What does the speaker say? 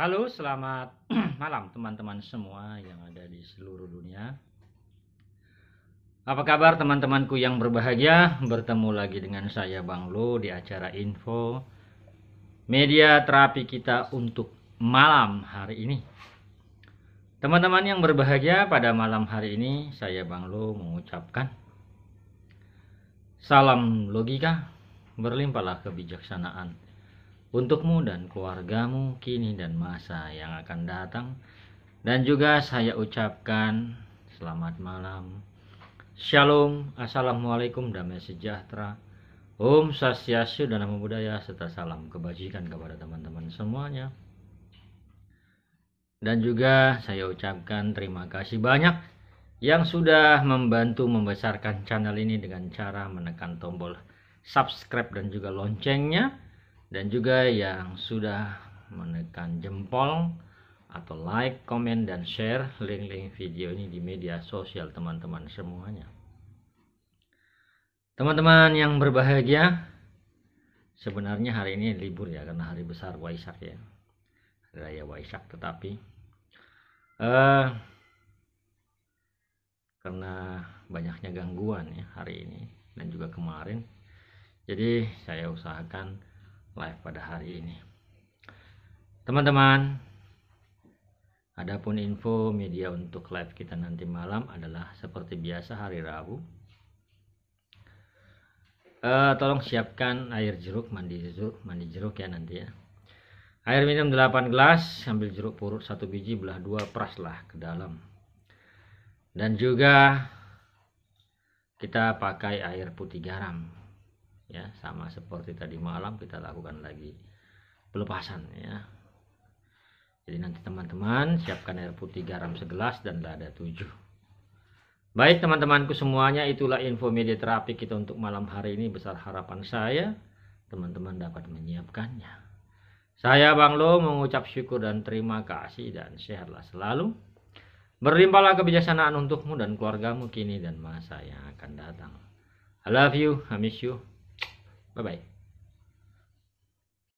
Halo, selamat malam teman-teman semua yang ada di seluruh dunia. Apa kabar teman-temanku yang berbahagia? Bertemu lagi dengan saya Bang Lo di acara info media terapi kita untuk malam hari ini. Teman-teman yang berbahagia pada malam hari ini, saya Bang Lo mengucapkan salam logika, berlimpahlah kebijaksanaan untukmu dan keluargamu kini dan masa yang akan datang. Dan juga saya ucapkan selamat malam. Shalom, Assalamualaikum, damai sejahtera. Om Sasyasyu dan Namo Buddhaya, serta salam kebajikan kepada teman-teman semuanya. Dan juga saya ucapkan terima kasih banyak yang sudah membantu membesarkan channel ini dengan cara menekan tombol subscribe dan juga loncengnya dan juga yang sudah menekan jempol atau like, komen, dan share link-link video ini di media sosial teman-teman semuanya. Teman-teman yang berbahagia, sebenarnya hari ini libur ya karena hari besar Waisak ya, Raya Waisak. Tetapi uh, karena banyaknya gangguan ya hari ini dan juga kemarin, jadi saya usahakan live pada hari ini teman-teman adapun info media untuk live kita nanti malam adalah seperti biasa hari Rabu uh, tolong siapkan air jeruk mandi jeruk mandi jeruk ya nanti ya air minum 8 gelas sambil jeruk purut satu biji belah dua praslah ke dalam dan juga kita pakai air putih garam ya sama seperti tadi malam kita lakukan lagi pelepasan ya jadi nanti teman-teman siapkan air putih garam segelas dan lada tujuh baik teman-temanku semuanya itulah info media terapi kita untuk malam hari ini besar harapan saya teman-teman dapat menyiapkannya saya Bang Lo mengucap syukur dan terima kasih dan sehatlah selalu Berlimpahlah kebijaksanaan untukmu dan keluargamu kini dan masa yang akan datang. I love you, I miss you. v ậ